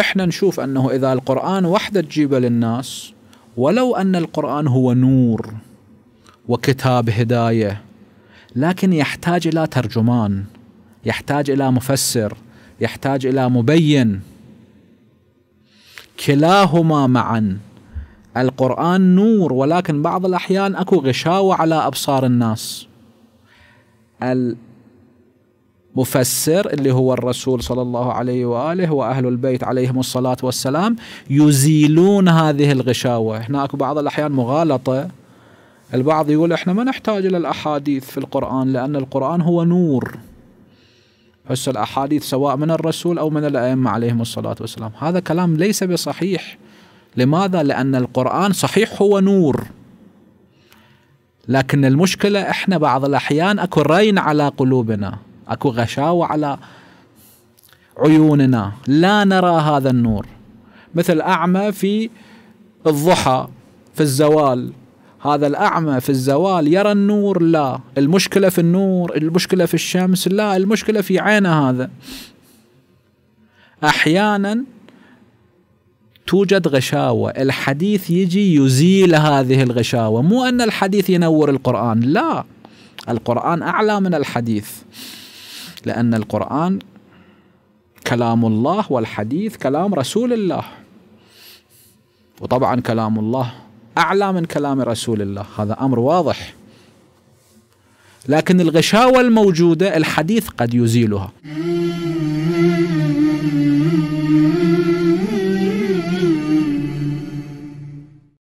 احنا نشوف انه اذا القرآن وحده تجيبه للناس ولو ان القرآن هو نور وكتاب هداية لكن يحتاج الى ترجمان يحتاج الى مفسر يحتاج الى مبين كلاهما معا القرآن نور ولكن بعض الأحيان أكو غشاوة على أبصار الناس مفسر اللي هو الرسول صلى الله عليه واله واهل البيت عليهم الصلاه والسلام يزيلون هذه الغشاوه، هناك بعض الاحيان مغالطه البعض يقول احنا ما نحتاج الى الاحاديث في القران لان القران هو نور. هسه الاحاديث سواء من الرسول او من الائمه عليهم الصلاه والسلام، هذا كلام ليس بصحيح. لماذا؟ لان القران صحيح هو نور. لكن المشكله احنا بعض الاحيان اكو رين على قلوبنا. اكو غشاوه على عيوننا لا نرى هذا النور مثل اعمى في الضحى في الزوال هذا الأعمى في الزوال يرى النور لا المشكلة في النور المشكلة في الشمس لا المشكلة في عينه هذا أحيانا توجد غشاوة الحديث يجي يزيل هذه الغشاوة مو أن الحديث ينور القرآن لا القرآن أعلى من الحديث لأن القرآن كلام الله والحديث كلام رسول الله وطبعا كلام الله أعلى من كلام رسول الله هذا أمر واضح لكن الغشاوة الموجودة الحديث قد يزيلها